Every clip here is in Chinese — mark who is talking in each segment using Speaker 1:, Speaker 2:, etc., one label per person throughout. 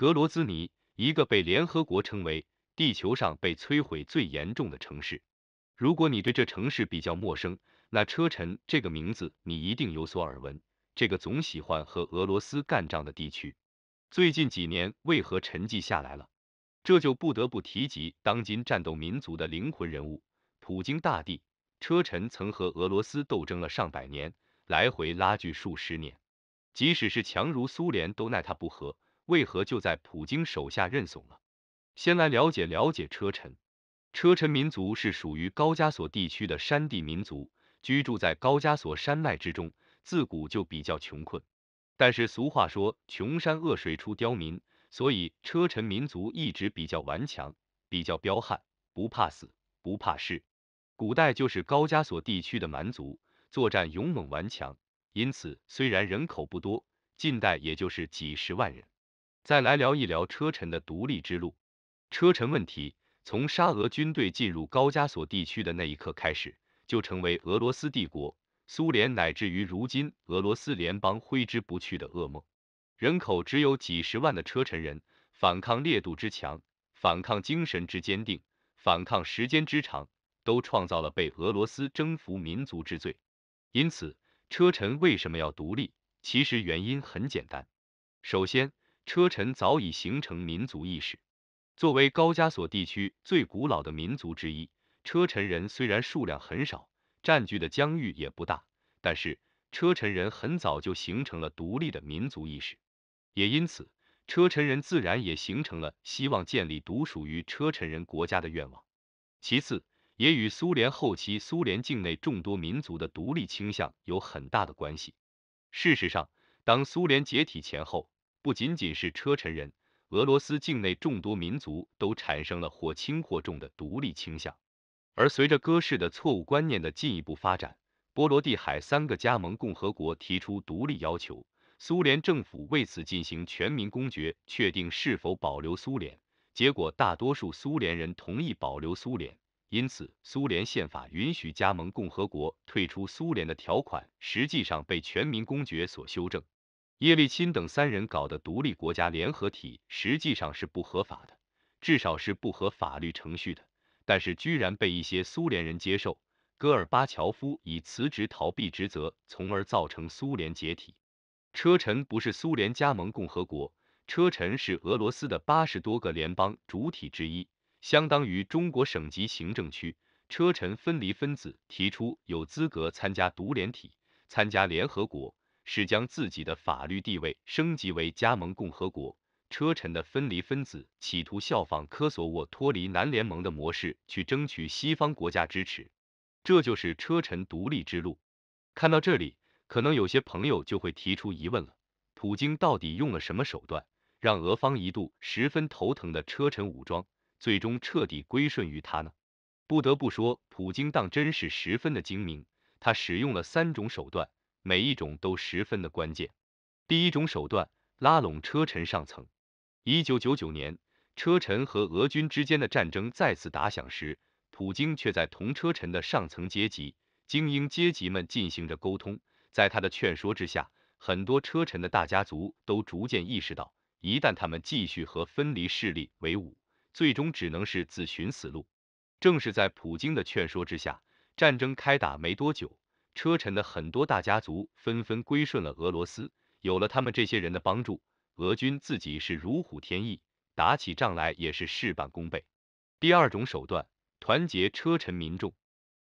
Speaker 1: 格罗兹尼，一个被联合国称为地球上被摧毁最严重的城市。如果你对这城市比较陌生，那车臣这个名字你一定有所耳闻。这个总喜欢和俄罗斯干仗的地区，最近几年为何沉寂下来了？这就不得不提及当今战斗民族的灵魂人物——普京大帝。车臣曾和俄罗斯斗争了上百年，来回拉锯数十年，即使是强如苏联，都奈他不何。为何就在普京手下认怂了？先来了解了解车臣。车臣民族是属于高加索地区的山地民族，居住在高加索山脉之中，自古就比较穷困。但是俗话说穷山恶水出刁民，所以车臣民族一直比较顽强，比较彪悍，不怕死，不怕事。古代就是高加索地区的蛮族，作战勇猛顽强，因此虽然人口不多，近代也就是几十万人。再来聊一聊车臣的独立之路。车臣问题从沙俄军队进入高加索地区的那一刻开始，就成为俄罗斯帝国、苏联乃至于如今俄罗斯联邦挥之不去的噩梦。人口只有几十万的车臣人，反抗烈度之强、反抗精神之坚定、反抗时间之长，都创造了被俄罗斯征服民族之最。因此，车臣为什么要独立？其实原因很简单，首先。车臣早已形成民族意识。作为高加索地区最古老的民族之一，车臣人虽然数量很少，占据的疆域也不大，但是车臣人很早就形成了独立的民族意识，也因此，车臣人自然也形成了希望建立独属于车臣人国家的愿望。其次，也与苏联后期苏联境内众多民族的独立倾向有很大的关系。事实上，当苏联解体前后，不仅仅是车臣人，俄罗斯境内众多民族都产生了或轻或重的独立倾向。而随着戈式的错误观念的进一步发展，波罗的海三个加盟共和国提出独立要求，苏联政府为此进行全民公决，确定是否保留苏联。结果，大多数苏联人同意保留苏联，因此，苏联宪法允许加盟共和国退出苏联的条款，实际上被全民公决所修正。叶利钦等三人搞的独立国家联合体实际上是不合法的，至少是不合法律程序的，但是居然被一些苏联人接受。戈尔巴乔夫以辞职逃避职责，从而造成苏联解体。车臣不是苏联加盟共和国，车臣是俄罗斯的八十多个联邦主体之一，相当于中国省级行政区。车臣分离分子提出有资格参加独联体，参加联合国。是将自己的法律地位升级为加盟共和国，车臣的分离分子企图效仿科索沃脱离南联盟的模式去争取西方国家支持，这就是车臣独立之路。看到这里，可能有些朋友就会提出疑问了，普京到底用了什么手段，让俄方一度十分头疼的车臣武装最终彻底归顺于他呢？不得不说，普京当真是十分的精明，他使用了三种手段。每一种都十分的关键。第一种手段，拉拢车臣上层。一九九九年，车臣和俄军之间的战争再次打响时，普京却在同车臣的上层阶级、精英阶级们进行着沟通。在他的劝说之下，很多车臣的大家族都逐渐意识到，一旦他们继续和分离势力为伍，最终只能是自寻死路。正是在普京的劝说之下，战争开打没多久。车臣的很多大家族纷纷归顺了俄罗斯，有了他们这些人的帮助，俄军自己是如虎添翼，打起仗来也是事半功倍。第二种手段，团结车臣民众。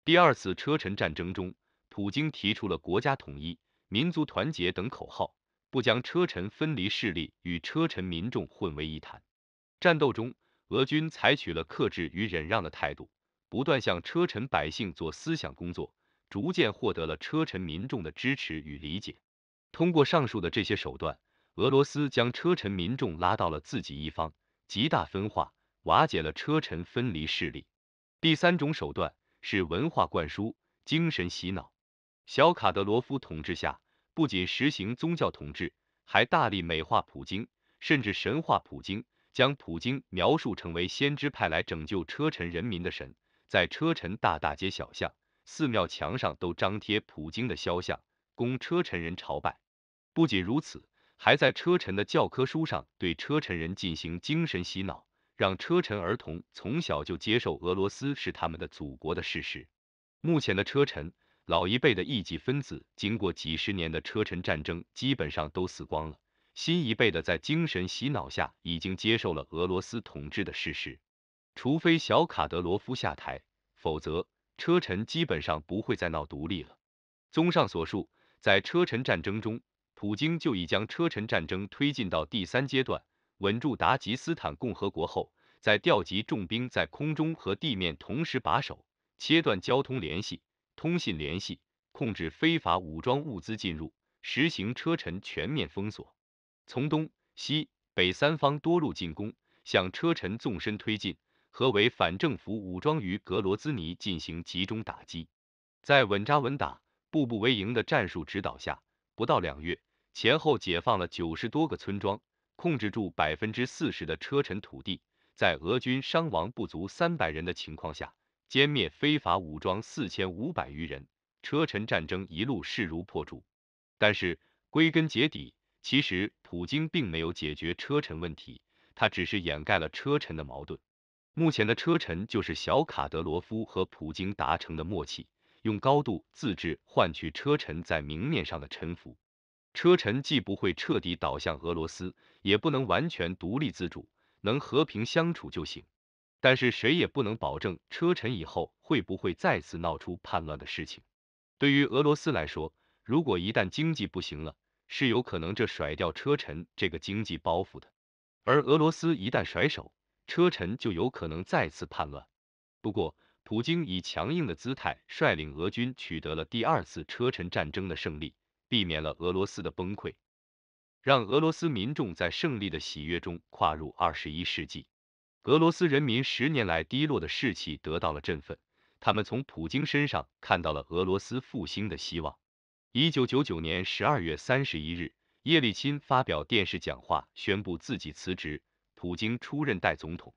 Speaker 1: 第二次车臣战争中，普京提出了国家统一、民族团结等口号，不将车臣分离势力与车臣民众混为一谈。战斗中，俄军采取了克制与忍让的态度，不断向车臣百姓做思想工作。逐渐获得了车臣民众的支持与理解。通过上述的这些手段，俄罗斯将车臣民众拉到了自己一方，极大分化，瓦解了车臣分离势力。第三种手段是文化灌输、精神洗脑。小卡德罗夫统治下，不仅实行宗教统治，还大力美化普京，甚至神话普京，将普京描述成为先知派来拯救车臣人民的神，在车臣大大街小巷。寺庙墙上都张贴普京的肖像，供车臣人朝拜。不仅如此，还在车臣的教科书上对车臣人进行精神洗脑，让车臣儿童从小就接受俄罗斯是他们的祖国的事实。目前的车臣，老一辈的异己分子经过几十年的车臣战争，基本上都死光了。新一辈的在精神洗脑下，已经接受了俄罗斯统治的事实。除非小卡德罗夫下台，否则。车臣基本上不会再闹独立了。综上所述，在车臣战争中，普京就已将车臣战争推进到第三阶段，稳住达吉斯坦共和国后，再调集重兵，在空中和地面同时把守，切断交通联系、通信联系，控制非法武装物资进入，实行车臣全面封锁，从东西北三方多路进攻，向车臣纵深推进。和为反政府武装于格罗兹尼进行集中打击，在稳扎稳打、步步为营的战术指导下，不到两月，前后解放了九十多个村庄，控制住百分之四十的车臣土地。在俄军伤亡不足三百人的情况下，歼灭非法武装四千五百余人。车臣战争一路势如破竹，但是归根结底，其实普京并没有解决车臣问题，他只是掩盖了车臣的矛盾。目前的车臣就是小卡德罗夫和普京达成的默契，用高度自治换取车臣在明面上的臣服。车臣既不会彻底倒向俄罗斯，也不能完全独立自主，能和平相处就行。但是谁也不能保证车臣以后会不会再次闹出叛乱的事情。对于俄罗斯来说，如果一旦经济不行了，是有可能这甩掉车臣这个经济包袱的。而俄罗斯一旦甩手，车臣就有可能再次叛乱。不过，普京以强硬的姿态率领俄军取得了第二次车臣战争的胜利，避免了俄罗斯的崩溃，让俄罗斯民众在胜利的喜悦中跨入二十一世纪。俄罗斯人民十年来低落的士气得到了振奋，他们从普京身上看到了俄罗斯复兴的希望。一九九九年十二月三十一日，叶利钦发表电视讲话，宣布自己辞职。普京出任代总统。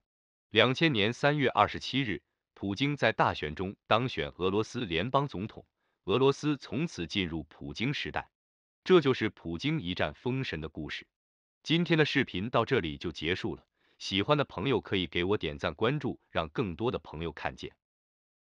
Speaker 1: 两千年三月二十七日，普京在大选中当选俄罗斯联邦总统，俄罗斯从此进入普京时代。这就是普京一战封神的故事。今天的视频到这里就结束了，喜欢的朋友可以给我点赞关注，让更多的朋友看见。